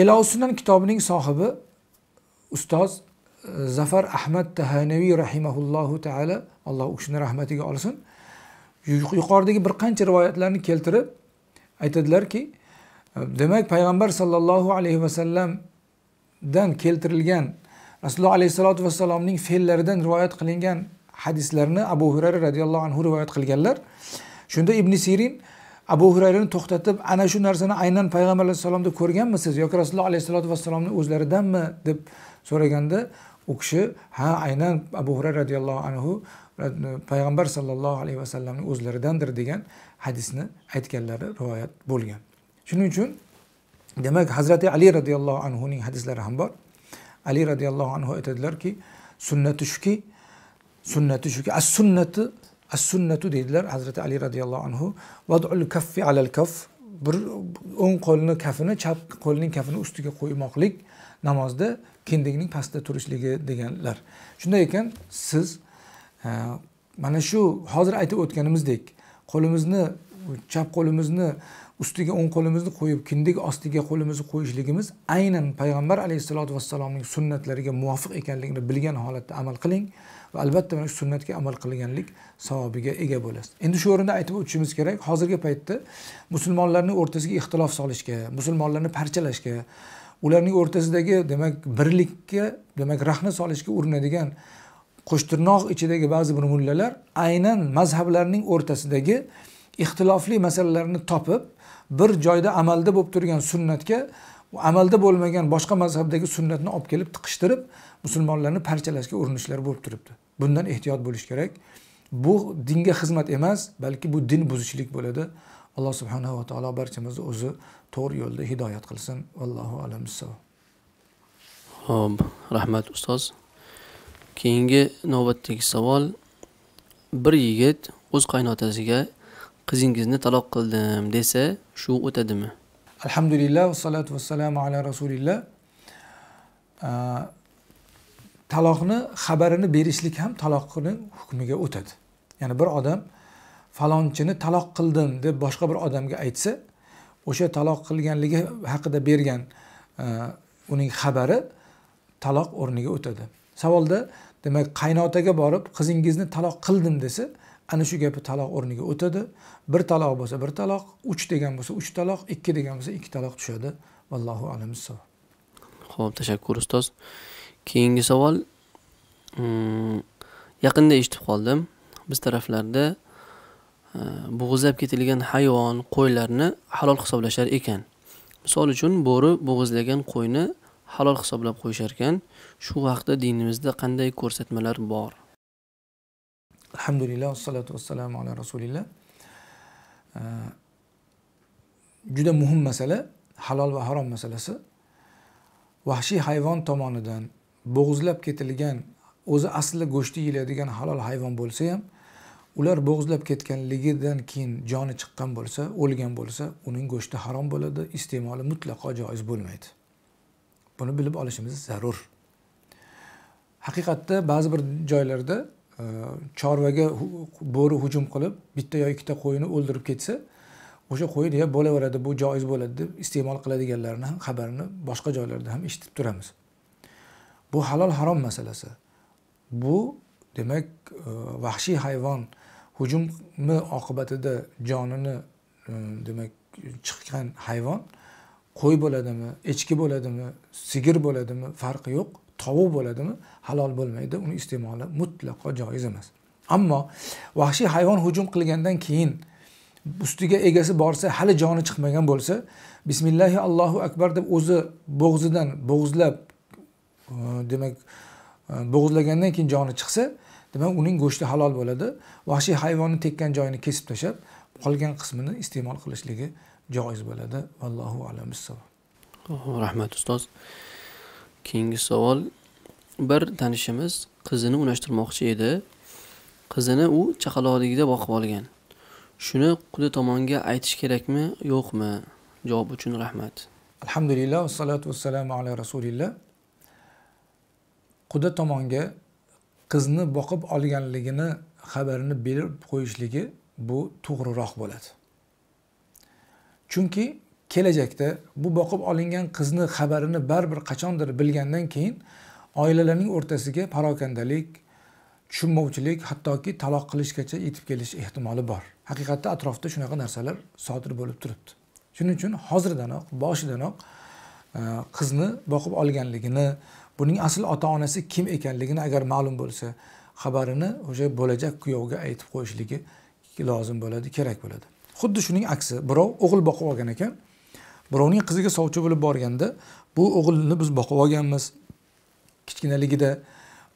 elosunan kitobining sohibi ustoz zafar ahmad tahanaviy rahimaullohu taala alloh u kishini rahmatiga olsin yuqoridagi bir qancha rivoyatlarni keltirib aytadilarki demak payg'ambar sollallohu alayhi vasallamdan keltirilgan rasululloh alayhissalotu vassalomning fe'llaridan rivoyat qilingan hadislarni abu hurayra roziyallohu anhu rivoyat qilganlar shunda ibn sirin abu hurayrani to'xtatib ana shu narsani aynan payg'ambar alayhissalomda ko'rganmisiz yoki rasululloh alayhissalotu vassalomni o'zlaridanmi deb so'raganda u kishi ha aynan abu hurayra roziyallohu anhu e, payg'ambar sollallohu alayhi vasallamni o'zlaridandir degan hadisni aytganlari rivoyat bo'lgan shuning uchun demak hazrati ali roziyallohu anhuning hadislari ham bor ali roziyallohu anhu aytadilarki sunnati shuki sunnati shuki as sunnati as sunnatu deydilar hazrati ali roziyallohu anhu vadul kaffi alal kaf bir o'ng qo'lni kafini chap qo'lning kafini ustiga qo'ymoqlik namozda kindikning pastda turishligi deganlar shunday ekan siz e, mana shu hozir aytib o'tganimizdek qo'limizni chap qo'limizni ustiga o'ng qo'limizni qo'yib kindik ostiga qo'limizni qo'yishligimiz aynan payg'ambar alayhissalotu vassalomning sunnatlariga muvofiq ekanligini bilgan holatda amal qiling va albatta mana shu sunnatga amal qilganlik savobiga ega bo'lasiz endi shu o'rinda aytib o'tishimiz kerak hozirgi paytda musulmonlarni o'rtasiga ixtilof solishga musulmonlarni parchalashga ularning o'rtasidagi demak birlikka demak rahna solishga urinadigan qo'shtirnoq ichidagi ba'zi bir mullalar aynan mazhablarning o'rtasidagi ixtilofli masalalarni topib bir joyda amalda bo'lib turgan sunnatga amalda bo'lmagan boshqa mazhabdagi sunnatni olib kelib tiqishtirib musulmonlarni parchalashga urinishlar bo'lib turibdi bundan ehtiyot bo'lish kerak bu dinga xizmat emas balki bu din buzishlik bo'ladi alloh subhanava taolo barchamizni o'zi to'g'ri yo'lda hidoyat qilsin allohu alam ho'p rahmat ustoz keyingi navbatdagi savol bir yigit o'z qaynotasiga qizingizni taloq qildim desa shu o'tadimi alhamdulillah vassalotu vassalamu ala rasulillah taloqni xabarini berishlik ham taloqni hukmiga o'tadi ya'ni bir odam falonchini taloq qildim deb boshqa bir odamga aytsa o'sha taloq qilganligi haqida bergan e, uning xabari taloq o'rniga o'tadi savolda demak qaynotaga borib qizingizni taloq qildim desa ana shu gapi taloq o'rniga o'tadi bir taloq bo'lsa bir taloq uch degan bo'lsa uch taloq ikki degan bo'lsa ikki taloq tushadi vallohu alam ho'p tashakkur ustoz keyingi savol mm, yaqinda eshitib qoldim biz taraflarda bo'g'izlab ketilgan hayvon qo'ylarni halol hisoblashar ekan misol uchun bo'ri bo'g'izlagan qo'yni halol hisoblab qo'yishar ekan shu haqda dinimizda qanday ko'rsatmalar bor alhamdulillah vassalotu vassalamu ala rasulillah juda muhim masala halol va harom masalasi vahshiy hayvon tomonidan bo'g'izlab ketilgan o'zi asli go'shti yeyiladigan halol hayvon bo'lsa ham ular bo'g'izlab ketganligidan keyin joni chiqqan bo'lsa o'lgan bo'lsa uning go'shti harom bo'ladi iste'moli mutlaqo joiz bo'lmaydi buni bilib olishimiz zarur haqiqatda ba'zi bir joylarda e, chorvaga bo'ri hujum qilib bitta yo ikkita qo'yni o'ldirib ketsa o'sha qo'y deya bo'laveradi bu joiz bo'ladi deb iste'mol qiladiganlarni ham xabarini boshqa joylarda ham eshitib turamiz bu halol harom masalasi bu demak e, vahshiy hayvon hujumi oqibatida jonini e, demak chiqqan hayvon qo'y bo'ladimi echki bo'ladimi sigir bo'ladimi farqi yo'q tovuq bo'ladimi halol bo'lmaydi uni iste'moli mutlaqo joiz emas ammo vahshiy hayvon hujum qilgandan keyin ustiga egasi borsa hali joni chiqmagan bo'lsa bismillahi allohu akbar deb o'zi bo'g'zidan bo'g'izlab e, demak e, bo'g'izlagandan keyin joni chiqsa demak uning go'shti halol bo'ladi vahshiy hayvonni tekkan joyini kesib tashlab qolgan qismini iste'mol qilishligi joiz bo'ladi allohu alam oh, rahmat ustoz keyingi savol bir tanishimiz qizini unashtirmoqchi edi qizini u chaqaloqligida boqib olgan shuni quda tomonga aytish kerakmi yo'qmi javob uchun rahmat alhamdulillah vassalotu vassalamu ala rasulillah quda tomonga qizni boqib olganligini xabarini berib qo'yishligi bu to'g'riroq bo'ladi chunki kelajakda bu boqib olingan qizni xabarini baribir qachondir bilgandan keyin oilalarning o'rtasiga parokandalik tushunmovchilik hattoki taloq qilishgacha yetib kelish ehtimoli bor haqiqatda atrofda shunaqa narsalar sodir bo'lib turibdi shuning uchun hozirdanoq boshidanoq e, qizni boqib olganligini buning asl ota onasi kim ekanligini agar ma'lum bo'lsa xabarini o'sha bo'lajak kuyovga aytib qo'yishligi lozim bo'ladi kerak bo'ladi xuddi shuning aksi birov o'g'il boqib olgan ekan birovning qiziga sovchi bo'lib borganda bu o'g'ilni biz boqib olganmiz kichkinaligida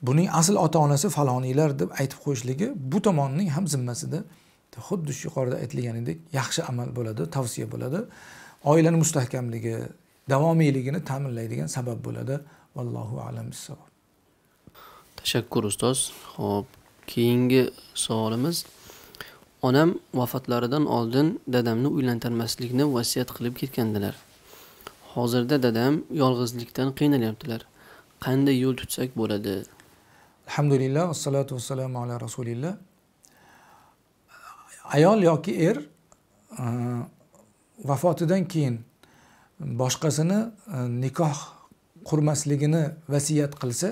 buning asl ota onasi faloniylar deb aytib qo'yishligi bu tomonning ham zimmasida xuddi shu yuqorida aytilganidek yaxshi amal bo'ladi tavsiya bo'ladi oilani mustahkamligi davomiyligini ta'minlaydigan sabab bo'ladi vallohu alam tashakkur ustoz ho'p keyingi savolimiz onam vafotlaridan oldin dadamni uylantirmaslikni vasiyat qilib ketgandilar hozirda dadam yolg'izlikdan qiynalyaptilar qanday yo'l tutsak bo'ladi alhamdulillah vassalatu vassalamu ala rasulillah ayol yoki er eh, vafotidan keyin boshqasini eh, nikoh qurmasligini vasiyat qilsa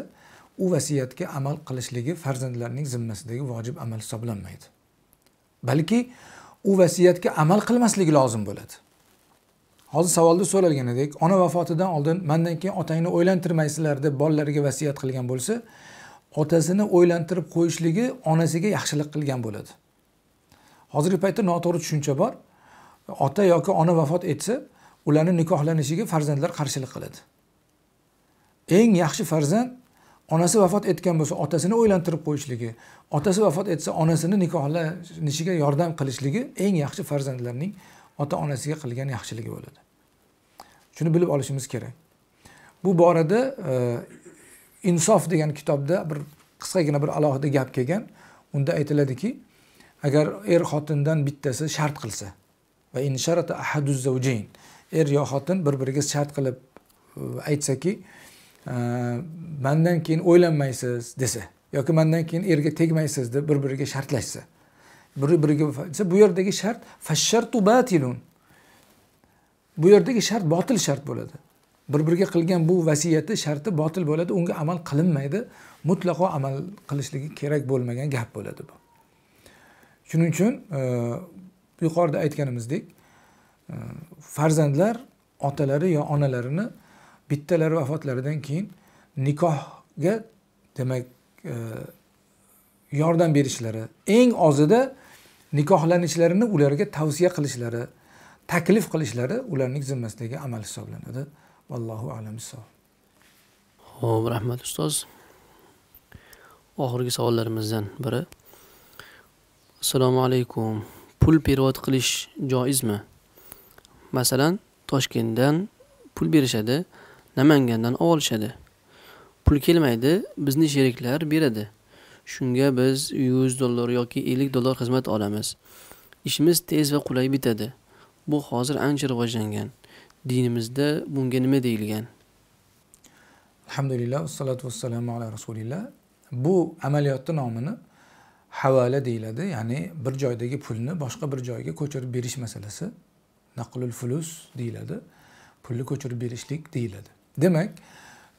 u vasiyatga amal qilishligi farzandlarning zimmasidagi vojib amal hisoblanmaydi balki u vasiyatga amal qilmasligi lozim bo'ladi hozir savolda so'ralgan edik ona vafotidan oldin mandan keyin otangni o'ylantirmaysizlar deb bolalariga vasiyat qilgan bo'lsa otasini o'ylantirib qo'yishligi onasiga yaxshilik qilgan bo'ladi hozirgi paytda noto'g'ri tushuncha bor ota yoki ona vafot etsa ularni nikohlanishiga farzandlar qarshilik qiladi eng yaxshi farzand onasi vafot etgan bo'lsa otasini o'ylantirib qo'yishligi otasi vafot etsa onasini nikohlanishiga yordam qilishligi eng yaxshi farzandlarning ota onasiga qilgan yaxshiligi bo'ladi shuni bilib olishimiz kerak bu borada e, insof degan kitobda bir qisqagina bir alohida gap kelgan unda aytiladiki agar er xotindan bittasi shart qilsa va in er yo xotin bir biriga shart qilib e, aytsaki e, mandan keyin o'ylanmaysiz desa yoki mandan keyin erga tegmaysiz deb bir biriga shartlashsa bir biriga desa bu yerdagi shart fashartu batilun bu yerdagi shart botil shart bo'ladi bir biriga qilgan bu vasiyati sharti botil bo'ladi unga amal qilinmaydi mutlaqo amal qilishligi kerak bo'lmagan gap bo'ladi bu shuning uchun e, yuqorida aytganimizdek e, farzandlar otalari yo onalarini bittalari vafotlaridan keyin nikohga demak e, yordam berishlari eng ozida nikohlanishlarini ularga tavsiya qilishlari taklif qilishlari ularning zimmasidagi amal hisoblanadi vallohu alam ho'p rahmat ustoz oxirgi savollarimizdan biri assalomu alaykum pul perevod qilish joizmi masalan toshkentdan pul berishadi Namangandan olishadi. Pul kelmaydi, bizni sheriklar beradi. Shunga biz 100 dollar yoki 50 dollar xizmat olamiz. Ishimiz tez va qulay bitadi. Bu hozir ancha rivojlangan. Dinimizda bunga nima deyilgan? Alhamdulillah, vassalatu vassalamu ala rasulillah. Bu amaliyotning nomini havala deyiladi ya'ni bir joydagi pulni boshqa bir joyga ko'chirib berish masalasi naqlul fulus deyiladi pulni ko'chirib berishlik deyiladi demak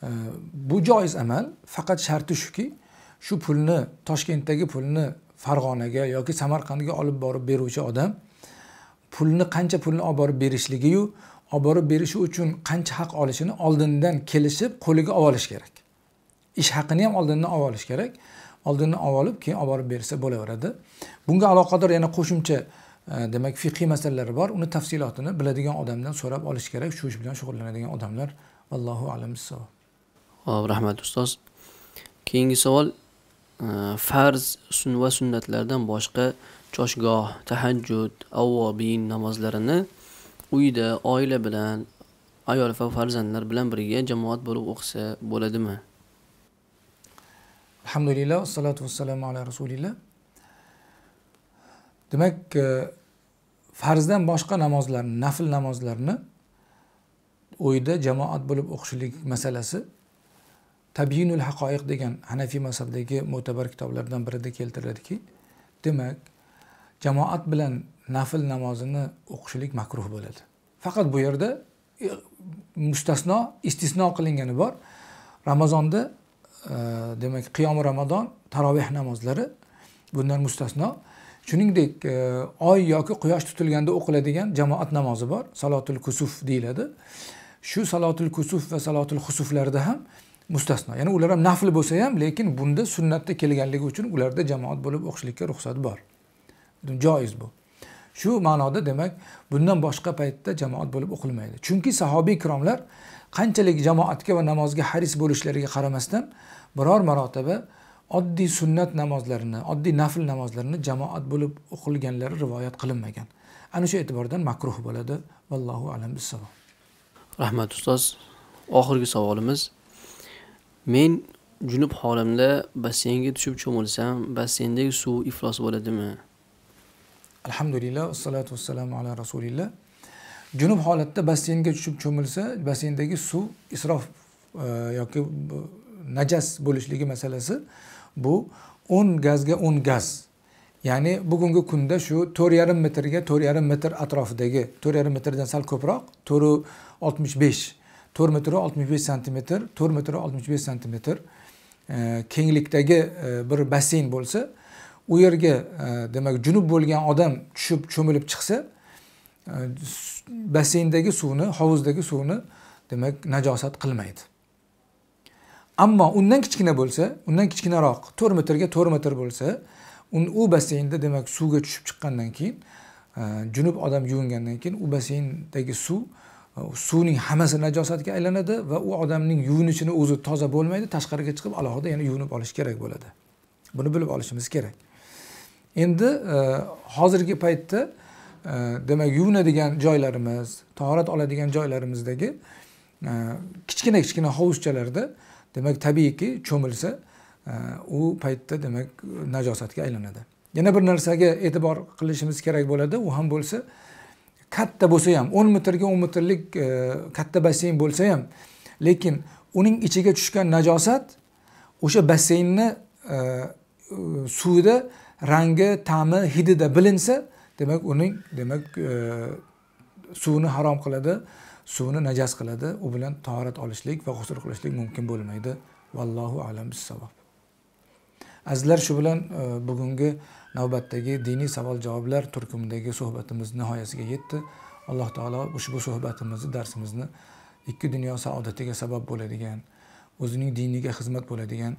e, bu joiz amal faqat sharti shuki shu pulni toshkentdagi pulni farg'onaga yoki samarqandga olib borib beruvchi odam pulni qancha pulni olib borib berishligiyu olib borib berishi uchun qancha haq olishini oldindan kelishib qo'liga olib olish kerak ish haqini ham oldindan olib olish kerak oldindan olib olib keyin olib borib bersa bo'laveradi bunga aloqador yana qo'shimcha e, demak fiqiy masalalar bor uni tafsilotini biladigan odamdan so'rab olish kerak shu ish bilan shug'ullanadigan odamlar allohu alam hop rahmat ustoz keyingi savol e, farz sun va sunnatlardan boshqa choshgoh tahajjud avvobin namozlarini uyda oila bilan ayol va farzandlar bilan birga jamoat bo'lib o'qisa bo'ladimi alhamdulillah vassalotu vassalamu ala rasulillah demak e, farzdan boshqa namozlarni nafl namozlarni o'yda jamoat bo'lib o'qishlik masalasi tabiinul haqoiq degan hanafiy mazhabdagi mo'tabar kitoblardan birida keltiriladiki demak jamoat bilan nafl namozini o'qishlik makruh bo'ladi faqat bu yerda e, mustasno istisno qilingani bor ramazonda e, demak qiyomi ramazon taroveh namozlari bundan mustasno shuningdek e, oy yoki quyosh tutilganda o'qiladigan jamoat namozi bor salotul kusuf deyiladi shu salotil kusuf va salotil husuflarda ham mustasno ya'ni ular ham nafl bo'lsa ham lekin bunda sunnatda kelganligi uchun ularda jamoat bo'lib o'qishlikka ruxsat bor joiz bu shu ma'noda demak bundan boshqa paytda jamoat bo'lib o'qilmaydi chunki sahobiy ikromlar qanchalik jamoatga va namozga haris bo'lishlariga qaramasdan biror marotaba oddiy sunnat namozlarini oddiy nafl namozlarini jamoat bo'lib o'qilganlari rivoyat qilinmagan ana shu e'tibordan makruh bo'ladi vallohu alam bissalom Rahmat ustoz. Oxirgi savolimiz. Men junub holimda basseynga tushib cho'milsam, basseyndagi suv iflos bo'ladimi? Alhamdulillah, vassalatu vassalamu ala rasulillah. Junub holatda basseynga tushib cho'milsa, basseyndagi suv isrof e, yoki najas bo'lishligi masalasi bu 10 gazga 10 gaz. Ya'ni bugungi kunda shu 4,5 metrga 4,5 metr atrofidagi 4,5 metrdan sal ko'proq, 4 oltmish besh to'rt metr oltmish besh santimetr to'rt metr oltmish besh santimetr e, kenglikdagi e, bir basseyn bo'lsa u yerga e, demak junub bo'lgan odam tushib cho'milib chiqsa basseyndagi suvni hovuzdagi suvni demak najosat qilmaydi ammo undan kichkina bo'lsa undan kichkinaroq to'rt metrga to'rt metr bo'lsa u basseynda demak suvga tushib chiqqandan keyin junub odam yuvingandan keyin u basseyndagi suv suvning hammasi najosatga aylanadi va u odamning yuvinishini o'zi toza bo'lmaydi tashqariga chiqib alohida yana yuvinib olish kerak bo'ladi buni bilib olishimiz kerak endi e, hozirgi paytda e, demak yuvinadigan joylarimiz tahorat oladigan joylarimizdagi e, kichkina kichkina hovuzchalarda demak tabiiyki cho'milsa u paytda demak najosatga aylanadi yana bir narsaga e'tibor qilishimiz kerak bo'ladi u ham bo'lsa katta bo'lsa ham o'n metrga o'n metrlik e, katta basseyn bo'lsa ham lekin uning ichiga tushgan najosat o'sha basseynni e, suvida rangi ta'mi hidida bilinsa demak uning demak e, suvni harom qiladi suvni najas qiladi u bilan tahorat olishlik va g'usul qilishlik mumkin bo'lmaydi vallohu alam bissavob azizlar shu bilan e, bugungi navbatdagi diniy savol javoblar turkumidagi suhbatimiz nihoyasiga yetdi alloh taolo ushbu suhbatimizni darsimizni ikki dunyo saodatiga sabab bo'ladigan o'zining diniga xizmat bo'ladigan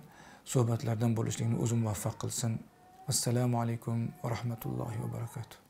suhbatlardan bo'lishlikni o'zi muvaffaq qilsin assalomu alaykum va rahmatullohi va barakatuh